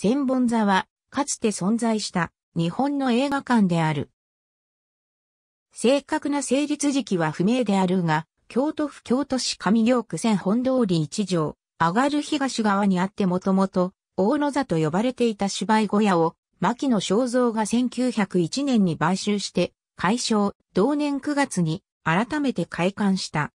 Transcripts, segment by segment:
千本座は、かつて存在した日本の映画館である。正確な成立時期は不明であるが、京都府京都市上京区千本通り一条、上がる東側にあってもともと、大野座と呼ばれていた芝居小屋を、牧野正造が1901年に買収して、解消、同年9月に改めて開館した。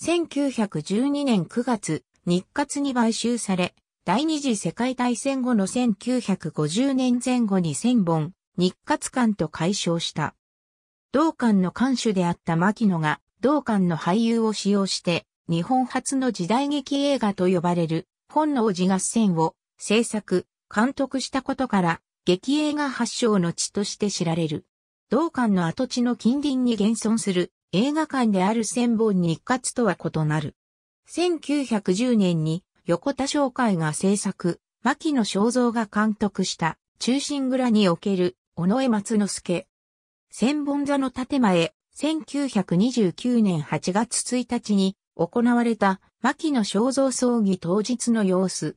1912年9月、日活に買収され、第二次世界大戦後の1950年前後に1000本、日活館と解消した。同館の館主であった牧野が、同館の俳優を使用して、日本初の時代劇映画と呼ばれる、本能寺合戦を制作、監督したことから、劇映画発祥の地として知られる。同館の跡地の近隣に現存する映画館である千本日活とは異なる。1910年に横田商会が制作、牧野正造が監督した、中心蔵における、尾上松之助。千本座の建前、1929年8月1日に行われた牧野正造葬儀当日の様子。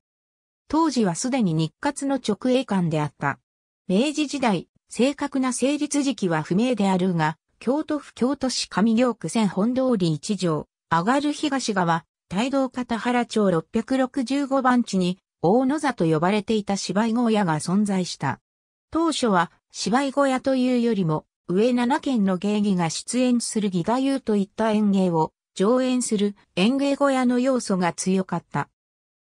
当時はすでに日活の直営館であった。明治時代、正確な成立時期は不明であるが、京都府京都市上京区千本通り一条、上がる東側、大道片原町665番地に、大野座と呼ばれていた芝居小屋が存在した。当初は芝居小屋というよりも、上7県の芸妓が出演する義太夫といった演芸を上演する演芸小屋の要素が強かった。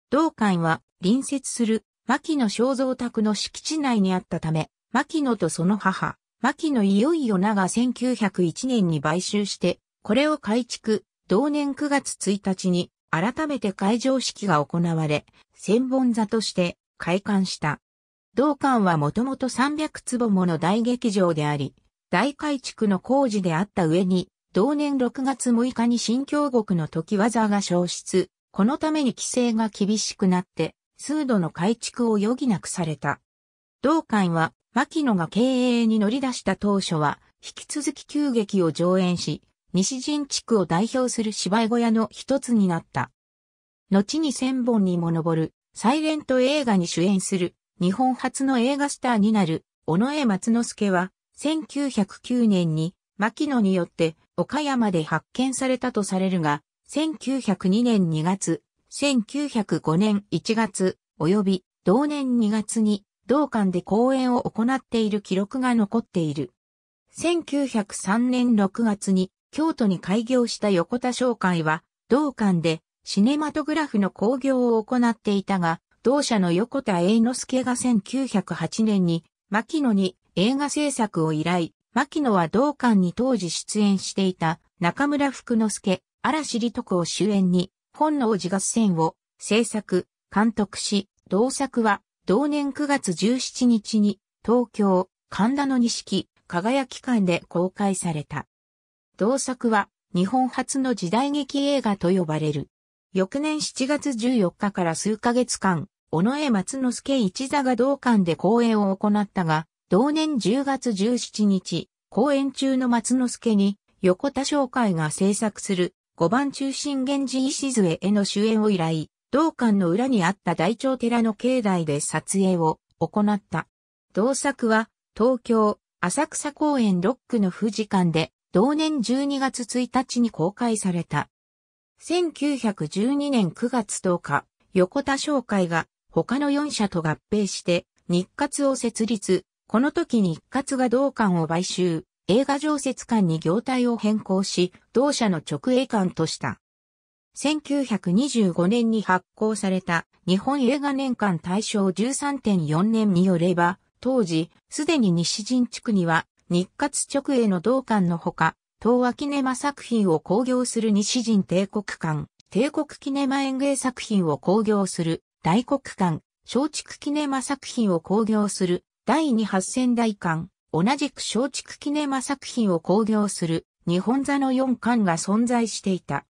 道館は隣接する牧野正造宅の敷地内にあったため、牧野とその母、牧野いよいよ長1901年に買収して、これを改築、同年9月1日に改めて会場式が行われ、千本座として開館した。同館はもともと300坪もの大劇場であり、大改築の工事であった上に、同年6月6日に新京極の時技が消失、このために規制が厳しくなって、数度の改築を余儀なくされた。同館は、牧野が経営に乗り出した当初は、引き続き急劇を上演し、西陣地区を代表する芝居小屋の一つになった。後に千本にも上る、サイレント映画に主演する、日本初の映画スターになる、尾上松之助は、1909年に、牧野によって、岡山で発見されたとされるが、1902年2月、1905年1月、及び同年2月に同館で講演を行っている記録が残っている。1903年6月に京都に開業した横田商会は、同館でシネマトグラフの興行を行っていたが、同社の横田栄之助が1908年に、牧野に映画制作を依頼、牧野は同館に当時出演していた中村福之助、嵐尻徳を主演に、本能寺合戦を制作、監督し、同作は同年9月17日に東京、神田の錦、輝き館で公開された。同作は日本初の時代劇映画と呼ばれる。翌年7月14日から数ヶ月間、尾上松之助一座が同館で公演を行ったが、同年10月17日、公演中の松之助に、横田商会が制作する5番中心源氏礎への主演を依頼、同館の裏にあった大長寺の境内で撮影を行った。同作は、東京、浅草公園ロックの富士館で同年12月1日に公開された。1912年9月10日、横田商会が他の4社と合併して日活を設立。この時日活が同館を買収、映画常設館に業態を変更し、同社の直営館とした。1925年に発行された日本映画年間大賞13.4年によれば、当時、すでに西陣地区には日活直営の同館のほか、東亜キネマ作品を興行する西陣帝国館、帝国キネマ園芸作品を興行する大国館、松竹キネマ作品を興行する第二八仙台館、同じく松竹キネマ作品を興行する日本座の4館が存在していた。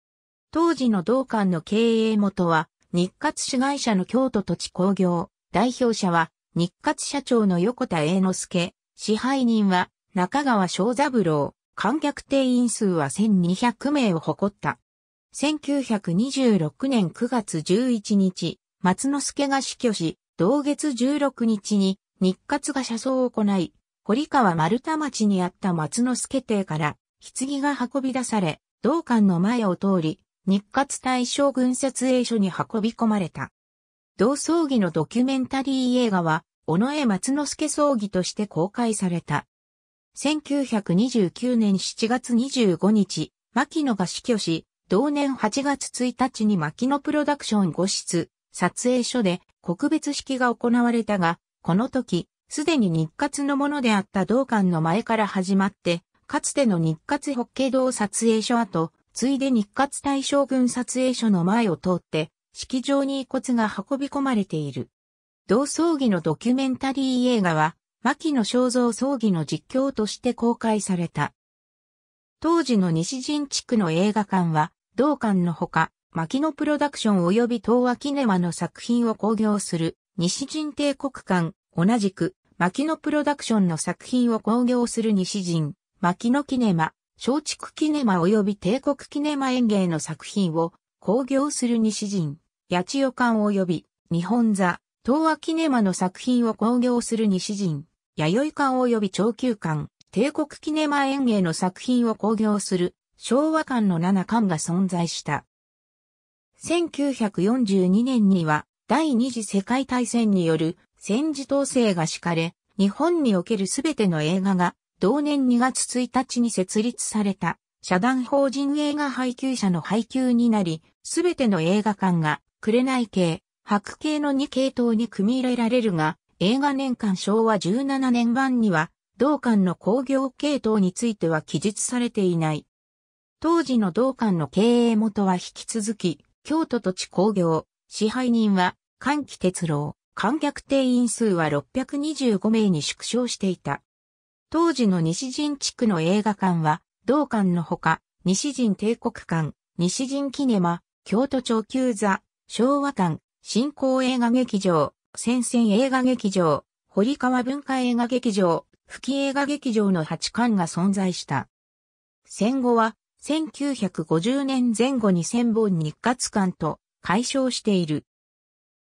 当時の同館の経営元は、日活主会社の京都土地工業、代表者は、日活社長の横田栄之助、支配人は、中川翔三郎、観客定員数は1200名を誇った。1926年9月11日、松之助が死去し、同月16日に日活が車窓を行い、堀川丸太町にあった松之助邸から棺が運び出され、道館の前を通り、日活大将軍設営所に運び込まれた。同葬儀のドキュメンタリー映画は、尾上松之助葬儀として公開された。1929年7月25日、牧野が死去し、同年8月1日に牧野プロダクション5室、撮影所で告別式が行われたが、この時、すでに日活のものであった道館の前から始まって、かつての日活北海道撮影所後、ついで日活大将軍撮影所の前を通って、式場に遺骨が運び込まれている。同葬儀のドキュメンタリー映画は、牧野正造葬儀の実況として公開された。当時の西陣地区の映画館は、同館のほか、牧野プロダクション及び東和キネマの作品を興行する、西陣帝国館、同じく、牧野プロダクションの作品を興行する西陣、牧野キネマ、松竹キネマ及び帝国キネマ演芸の作品を興行する西陣、八千代館及び日本座、東和キネマの作品を興行する西陣、弥生館及び長久館、帝国キネマ園芸の作品を興行する昭和館の7館が存在した。1942年には第二次世界大戦による戦時統制が敷かれ、日本におけるすべての映画が同年2月1日に設立された社団法人映画配給者の配給になり、すべての映画館が紅系、白系の2系統に組み入れられるが、映画年間昭和17年版には、同館の工業系統については記述されていない。当時の同館の経営元は引き続き、京都土地工業、支配人は、関木鉄郎、観客定員数は625名に縮小していた。当時の西陣地区の映画館は、同館のほか、西陣帝国館、西陣キネマ、京都町久座、昭和館、新興映画劇場、戦線映画劇場、堀川文化映画劇場、吹き映画劇場の8冠が存在した。戦後は、1950年前後に千本日活館と解消している。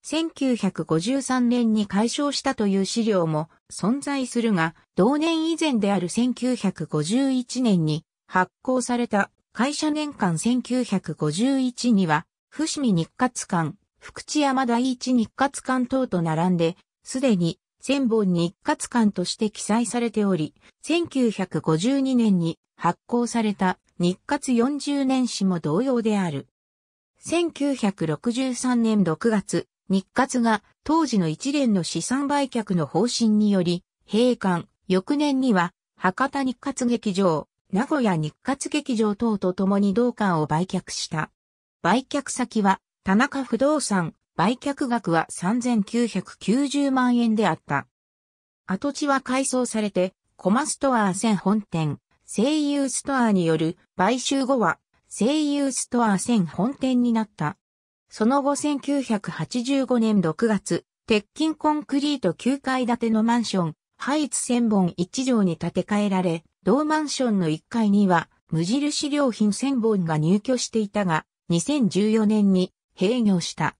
1953年に解消したという資料も存在するが、同年以前である1951年に発行された会社年間1951には、伏見日活館、福知山第一日活館等と並んで、すでに千本日活館として記載されており、1952年に発行された日活40年史も同様である。1963年6月、日活が当時の一連の資産売却の方針により、閉館、翌年には博多日活劇場、名古屋日活劇場等と共に同館を売却した。売却先は田中不動産、売却額は3990万円であった。跡地は改装されて、コマストア1000本店、声優ストアによる買収後は、声優ストア1000本店になった。その後1985年6月、鉄筋コンクリート9階建てのマンション、ハイツ1000本1畳に建て替えられ、同マンションの1階には無印良品1000本が入居していたが、2014年に閉業した。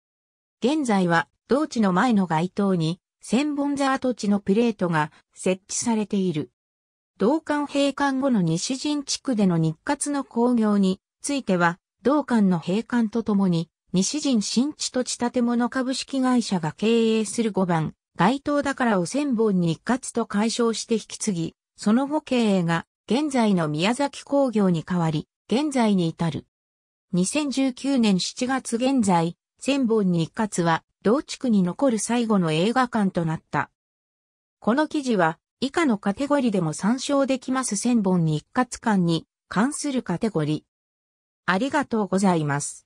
現在は、同地の前の街灯に、千本座跡地のプレートが設置されている。同館閉館後の西陣地区での日活の工業については、同館の閉館とともに、西陣新地土地建物株式会社が経営する5番、街頭だからを千本日活と解消して引き継ぎ、その後経営が現在の宮崎工業に変わり、現在に至る。2019年7月現在、千本日活は、同地区に残る最後の映画館となった。この記事は、以下のカテゴリでも参照できます千本日活館に関するカテゴリ。ありがとうございます。